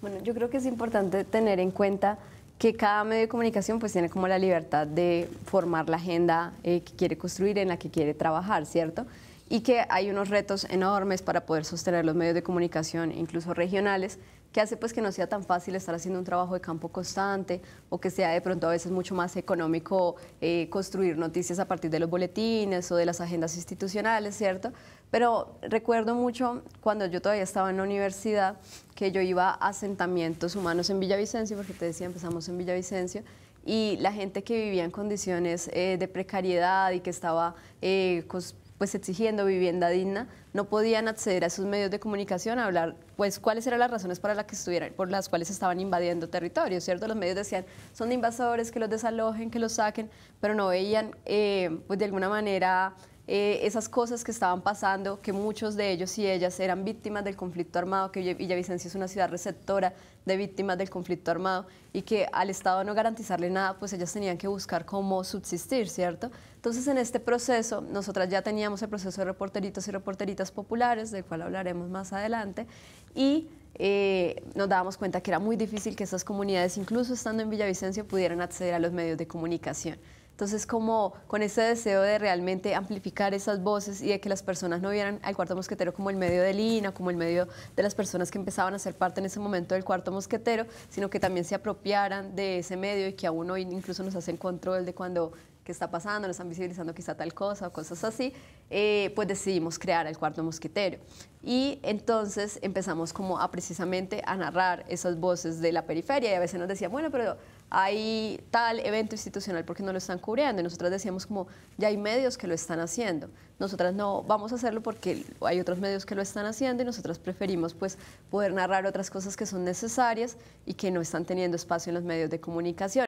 Bueno, yo creo que es importante tener en cuenta que cada medio de comunicación pues tiene como la libertad de formar la agenda eh, que quiere construir, en la que quiere trabajar, ¿cierto? y que hay unos retos enormes para poder sostener los medios de comunicación, incluso regionales, que hace pues que no sea tan fácil estar haciendo un trabajo de campo constante o que sea de pronto a veces mucho más económico eh, construir noticias a partir de los boletines o de las agendas institucionales, ¿cierto? Pero recuerdo mucho cuando yo todavía estaba en la universidad que yo iba a asentamientos humanos en Villavicencio, porque te decía, empezamos en Villavicencio, y la gente que vivía en condiciones eh, de precariedad y que estaba eh, pues exigiendo vivienda digna, no podían acceder a esos medios de comunicación a hablar, pues, cuáles eran las razones para las que estuvieran, por las cuales estaban invadiendo territorio ¿cierto? Los medios decían, son invasores, que los desalojen, que los saquen, pero no veían, eh, pues, de alguna manera eh, esas cosas que estaban pasando, que muchos de ellos y ellas eran víctimas del conflicto armado, que Villavicencio es una ciudad receptora de víctimas del conflicto armado y que al Estado no garantizarle nada, pues ellas tenían que buscar cómo subsistir, ¿cierto? Entonces, en este proceso, nosotras ya teníamos el proceso de reporteritos y reporteritas populares, del cual hablaremos más adelante, y eh, nos dábamos cuenta que era muy difícil que esas comunidades, incluso estando en Villavicencio, pudieran acceder a los medios de comunicación. Entonces, como con ese deseo de realmente amplificar esas voces y de que las personas no vieran al cuarto mosquetero como el medio de Lina, como el medio de las personas que empezaban a ser parte en ese momento del cuarto mosquetero, sino que también se apropiaran de ese medio y que aún hoy incluso nos hacen control de cuando qué está pasando, no están visibilizando quizá tal cosa o cosas así, eh, pues decidimos crear el cuarto mosquetero. Y entonces empezamos como a precisamente a narrar esas voces de la periferia y a veces nos decían, bueno, pero hay tal evento institucional porque no lo están cubriendo y nosotras decíamos como, ya hay medios que lo están haciendo, nosotras no vamos a hacerlo porque hay otros medios que lo están haciendo y nosotras preferimos pues poder narrar otras cosas que son necesarias y que no están teniendo espacio en los medios de comunicación.